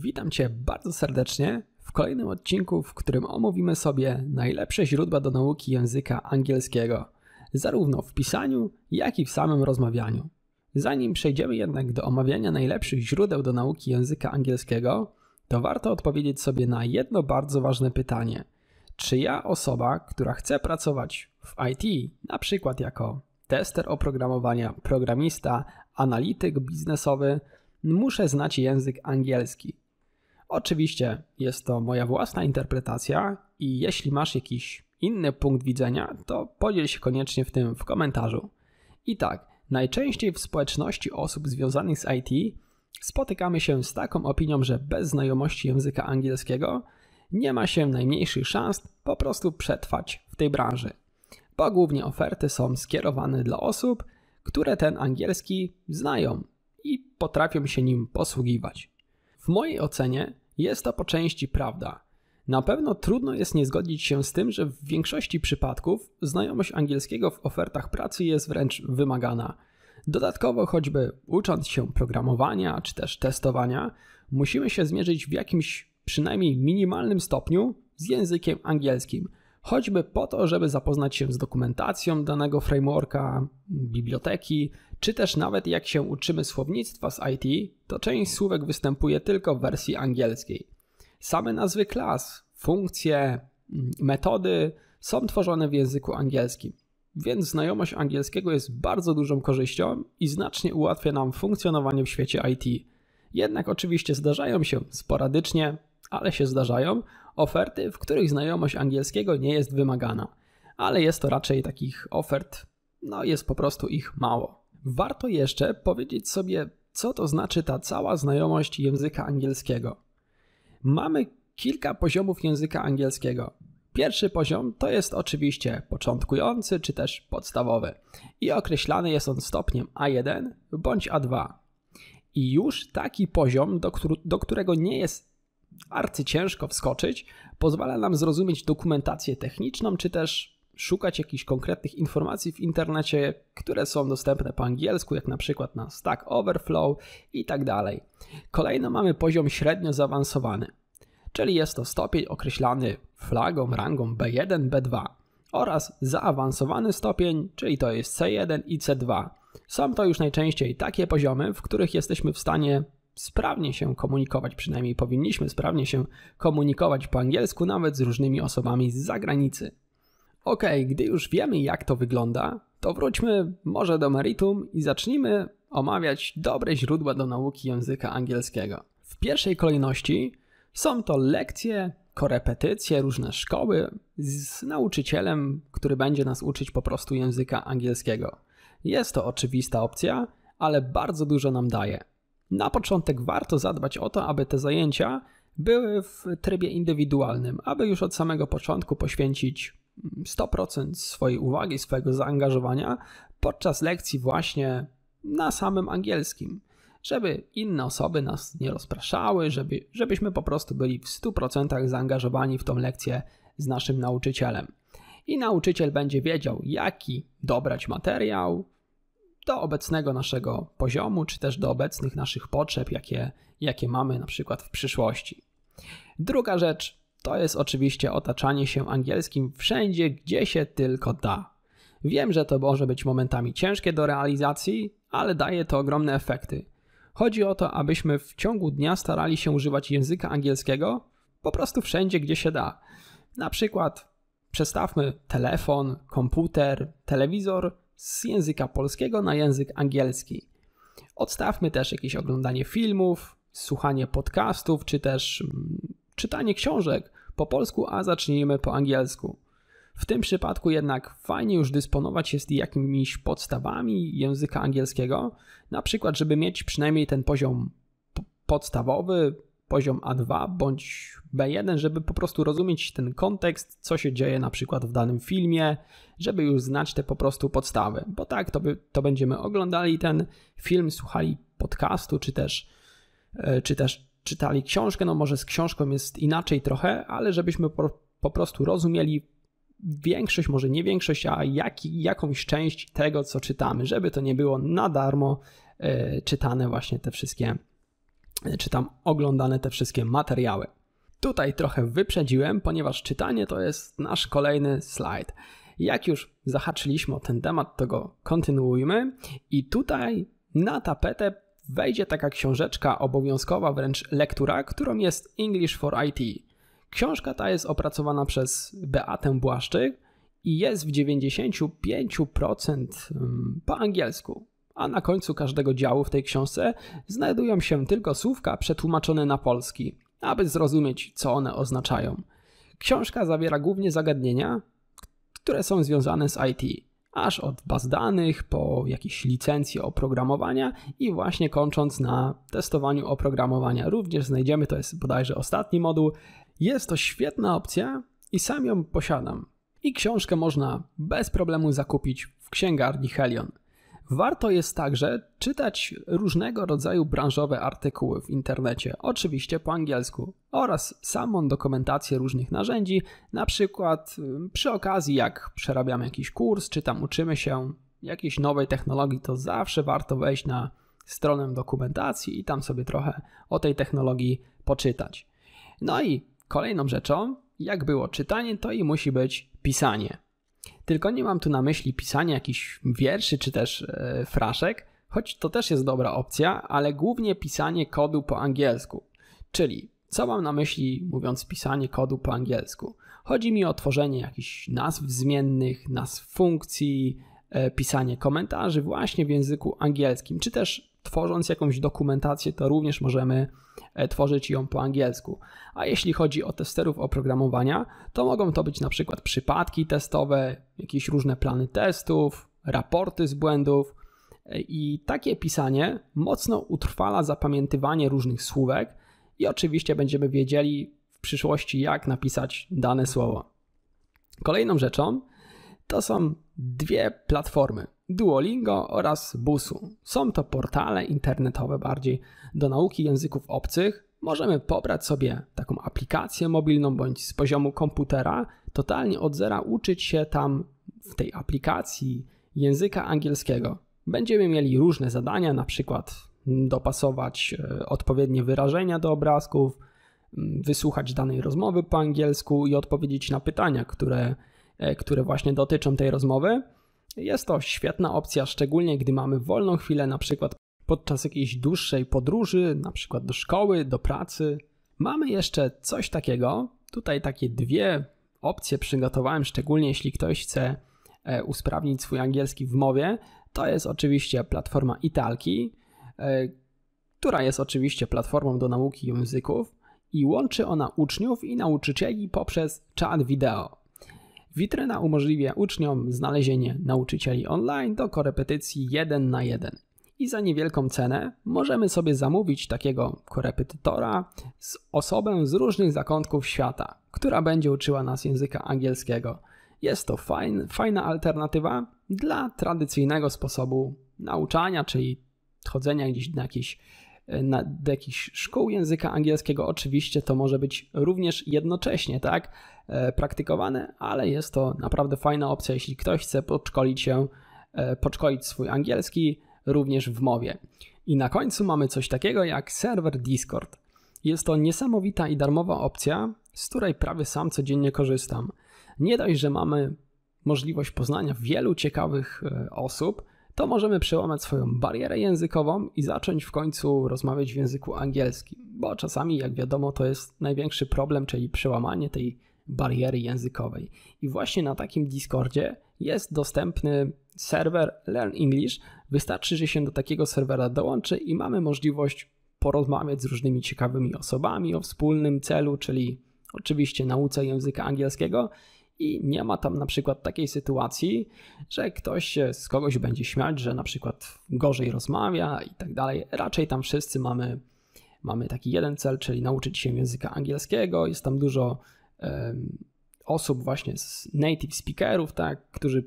Witam Cię bardzo serdecznie w kolejnym odcinku, w którym omówimy sobie najlepsze źródła do nauki języka angielskiego, zarówno w pisaniu, jak i w samym rozmawianiu. Zanim przejdziemy jednak do omawiania najlepszych źródeł do nauki języka angielskiego, to warto odpowiedzieć sobie na jedno bardzo ważne pytanie. Czy ja, osoba, która chce pracować w IT, na przykład jako tester oprogramowania, programista, analityk biznesowy, muszę znać język angielski? Oczywiście jest to moja własna interpretacja i jeśli masz jakiś inny punkt widzenia, to podziel się koniecznie w tym w komentarzu. I tak, najczęściej w społeczności osób związanych z IT spotykamy się z taką opinią, że bez znajomości języka angielskiego nie ma się najmniejszych szans po prostu przetrwać w tej branży, bo głównie oferty są skierowane dla osób, które ten angielski znają i potrafią się nim posługiwać. W mojej ocenie jest to po części prawda. Na pewno trudno jest nie zgodzić się z tym, że w większości przypadków znajomość angielskiego w ofertach pracy jest wręcz wymagana. Dodatkowo, choćby ucząc się programowania czy też testowania, musimy się zmierzyć w jakimś przynajmniej minimalnym stopniu z językiem angielskim, choćby po to, żeby zapoznać się z dokumentacją danego frameworka, biblioteki czy też nawet jak się uczymy słownictwa z IT, to część słówek występuje tylko w wersji angielskiej. Same nazwy klas, funkcje, mm, metody są tworzone w języku angielskim, więc znajomość angielskiego jest bardzo dużą korzyścią i znacznie ułatwia nam funkcjonowanie w świecie IT. Jednak oczywiście zdarzają się sporadycznie, ale się zdarzają oferty, w których znajomość angielskiego nie jest wymagana, ale jest to raczej takich ofert, no jest po prostu ich mało warto jeszcze powiedzieć sobie, co to znaczy ta cała znajomość języka angielskiego. Mamy kilka poziomów języka angielskiego. Pierwszy poziom to jest oczywiście początkujący czy też podstawowy i określany jest on stopniem A1 bądź A2. I już taki poziom, do, do którego nie jest arcyciężko wskoczyć, pozwala nam zrozumieć dokumentację techniczną czy też szukać jakichś konkretnych informacji w internecie, które są dostępne po angielsku, jak na przykład na Stack Overflow i tak dalej. Kolejno mamy poziom średnio zaawansowany, czyli jest to stopień określany flagą rangą B1, B2 oraz zaawansowany stopień, czyli to jest C1 i C2. Są to już najczęściej takie poziomy, w których jesteśmy w stanie sprawnie się komunikować, przynajmniej powinniśmy sprawnie się komunikować po angielsku nawet z różnymi osobami z zagranicy. Okej, okay, gdy już wiemy jak to wygląda, to wróćmy może do meritum i zacznijmy omawiać dobre źródła do nauki języka angielskiego. W pierwszej kolejności są to lekcje, korepetycje, różne szkoły z nauczycielem, który będzie nas uczyć po prostu języka angielskiego. Jest to oczywista opcja, ale bardzo dużo nam daje. Na początek warto zadbać o to, aby te zajęcia były w trybie indywidualnym, aby już od samego początku poświęcić 100% swojej uwagi, swojego zaangażowania podczas lekcji właśnie na samym angielskim, żeby inne osoby nas nie rozpraszały, żeby, żebyśmy po prostu byli w 100% zaangażowani w tą lekcję z naszym nauczycielem. I nauczyciel będzie wiedział, jaki dobrać materiał do obecnego naszego poziomu, czy też do obecnych naszych potrzeb, jakie, jakie mamy na przykład w przyszłości. Druga rzecz, to jest oczywiście otaczanie się angielskim wszędzie, gdzie się tylko da. Wiem, że to może być momentami ciężkie do realizacji, ale daje to ogromne efekty. Chodzi o to, abyśmy w ciągu dnia starali się używać języka angielskiego po prostu wszędzie, gdzie się da. Na przykład przestawmy telefon, komputer, telewizor z języka polskiego na język angielski. Odstawmy też jakieś oglądanie filmów, słuchanie podcastów, czy też mm, czytanie książek po polsku, a zacznijmy po angielsku. W tym przypadku jednak fajnie już dysponować jest jakimiś podstawami języka angielskiego, na przykład, żeby mieć przynajmniej ten poziom podstawowy, poziom A2 bądź B1, żeby po prostu rozumieć ten kontekst, co się dzieje na przykład w danym filmie, żeby już znać te po prostu podstawy, bo tak to, by, to będziemy oglądali ten film, słuchali podcastu, czy też, e, czy też czytali książkę, no może z książką jest inaczej trochę, ale żebyśmy po, po prostu rozumieli większość, może nie większość, a jak, jakąś część tego, co czytamy, żeby to nie było na darmo y, czytane właśnie te wszystkie, e, czy tam oglądane te wszystkie materiały. Tutaj trochę wyprzedziłem, ponieważ czytanie to jest nasz kolejny slajd. Jak już zahaczyliśmy o ten temat, to go kontynuujmy i tutaj na tapetę wejdzie taka książeczka obowiązkowa, wręcz lektura, którą jest English for IT. Książka ta jest opracowana przez Beatę Błaszczyk i jest w 95% mm, po angielsku. A na końcu każdego działu w tej książce znajdują się tylko słówka przetłumaczone na polski, aby zrozumieć, co one oznaczają. Książka zawiera głównie zagadnienia, które są związane z IT aż od baz danych, po jakieś licencje oprogramowania i właśnie kończąc na testowaniu oprogramowania również znajdziemy, to jest bodajże ostatni moduł. Jest to świetna opcja i sam ją posiadam. I książkę można bez problemu zakupić w księgarni Helion. Warto jest także czytać różnego rodzaju branżowe artykuły w internecie, oczywiście po angielsku, oraz samą dokumentację różnych narzędzi, na przykład przy okazji jak przerabiamy jakiś kurs, czy tam uczymy się jakiejś nowej technologii, to zawsze warto wejść na stronę dokumentacji i tam sobie trochę o tej technologii poczytać. No i kolejną rzeczą, jak było czytanie, to i musi być pisanie. Tylko nie mam tu na myśli pisania jakichś wierszy czy też e, fraszek, choć to też jest dobra opcja, ale głównie pisanie kodu po angielsku. Czyli co mam na myśli mówiąc pisanie kodu po angielsku? Chodzi mi o tworzenie jakichś nazw zmiennych, nazw funkcji, e, pisanie komentarzy właśnie w języku angielskim, czy też tworząc jakąś dokumentację, to również możemy e, tworzyć ją po angielsku. A jeśli chodzi o testerów oprogramowania, to mogą to być na przykład przypadki testowe, jakieś różne plany testów, raporty z błędów. E, I takie pisanie mocno utrwala zapamiętywanie różnych słówek i oczywiście będziemy wiedzieli w przyszłości, jak napisać dane słowo. Kolejną rzeczą to są dwie platformy. Duolingo oraz Busu. Są to portale internetowe bardziej do nauki języków obcych. Możemy pobrać sobie taką aplikację mobilną bądź z poziomu komputera, totalnie od zera uczyć się tam w tej aplikacji języka angielskiego. Będziemy mieli różne zadania, na przykład mm, dopasować e, odpowiednie wyrażenia do obrazków, mm, wysłuchać danej rozmowy po angielsku i odpowiedzieć na pytania, które, e, które właśnie dotyczą tej rozmowy. Jest to świetna opcja, szczególnie gdy mamy wolną chwilę, na przykład podczas jakiejś dłuższej podróży, na przykład do szkoły, do pracy. Mamy jeszcze coś takiego. Tutaj takie dwie opcje przygotowałem, szczególnie jeśli ktoś chce e, usprawnić swój angielski w mowie. To jest oczywiście platforma Italki, e, która jest oczywiście platformą do nauki języków i łączy ona uczniów i nauczycieli poprzez czat wideo. Witryna umożliwia uczniom znalezienie nauczycieli online do korepetycji 1 na 1. I za niewielką cenę możemy sobie zamówić takiego korepetytora z osobą z różnych zakątków świata, która będzie uczyła nas języka angielskiego. Jest to fajn, fajna alternatywa dla tradycyjnego sposobu nauczania, czyli chodzenia gdzieś na jakieś E, na, do jakichś szkół języka angielskiego. Oczywiście to może być również jednocześnie, tak, e, praktykowane, ale jest to naprawdę fajna opcja, jeśli ktoś chce podszkolić się, e, podszkolić swój angielski również w mowie. I na końcu mamy coś takiego jak serwer Discord. Jest to niesamowita i darmowa opcja, z której prawie sam codziennie korzystam. Nie dość, że mamy możliwość poznania wielu ciekawych osób, to możemy przełamać swoją barierę językową i zacząć w końcu rozmawiać w języku angielskim, bo czasami, jak wiadomo, to jest największy problem, czyli przełamanie tej bariery językowej. I właśnie na takim Discordzie jest dostępny serwer Learn English. Wystarczy, że się do takiego serwera dołączy i mamy możliwość porozmawiać z różnymi ciekawymi osobami o wspólnym celu, czyli oczywiście nauce języka angielskiego i nie ma tam na przykład takiej sytuacji, że ktoś się z kogoś będzie śmiać, że na przykład gorzej rozmawia i tak dalej. Raczej tam wszyscy mamy, mamy taki jeden cel, czyli nauczyć się języka angielskiego. Jest tam dużo um, osób właśnie z native speakerów, tak, którzy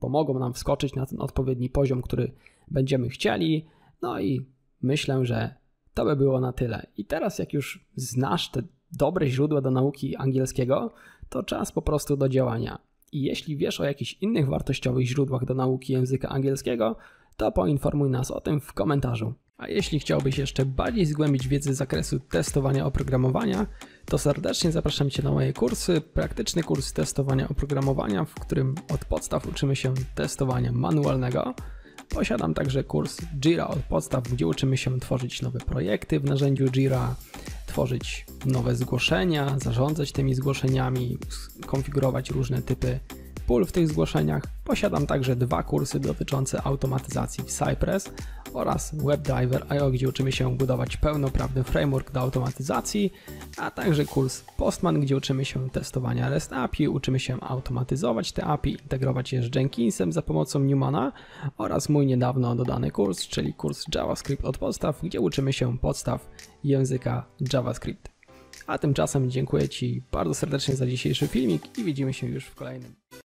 pomogą nam wskoczyć na ten odpowiedni poziom, który będziemy chcieli. No i myślę, że to by było na tyle. I teraz jak już znasz te dobre źródła do nauki angielskiego, to czas po prostu do działania. I jeśli wiesz o jakichś innych wartościowych źródłach do nauki języka angielskiego, to poinformuj nas o tym w komentarzu. A jeśli chciałbyś jeszcze bardziej zgłębić wiedzę z zakresu testowania oprogramowania, to serdecznie zapraszam Cię na moje kursy. Praktyczny kurs testowania oprogramowania, w którym od podstaw uczymy się testowania manualnego. Posiadam także kurs Jira od podstaw, gdzie uczymy się tworzyć nowe projekty w narzędziu Jira, tworzyć nowe zgłoszenia, zarządzać tymi zgłoszeniami, konfigurować różne typy pól w tych zgłoszeniach, posiadam także dwa kursy dotyczące automatyzacji w Cypress oraz WebDriver.io, gdzie uczymy się budować pełnoprawny framework do automatyzacji, a także kurs Postman, gdzie uczymy się testowania REST API, uczymy się automatyzować te API, integrować je z Jenkinsem za pomocą Newmana oraz mój niedawno dodany kurs, czyli kurs JavaScript od podstaw, gdzie uczymy się podstaw języka JavaScript. A tymczasem dziękuję Ci bardzo serdecznie za dzisiejszy filmik i widzimy się już w kolejnym.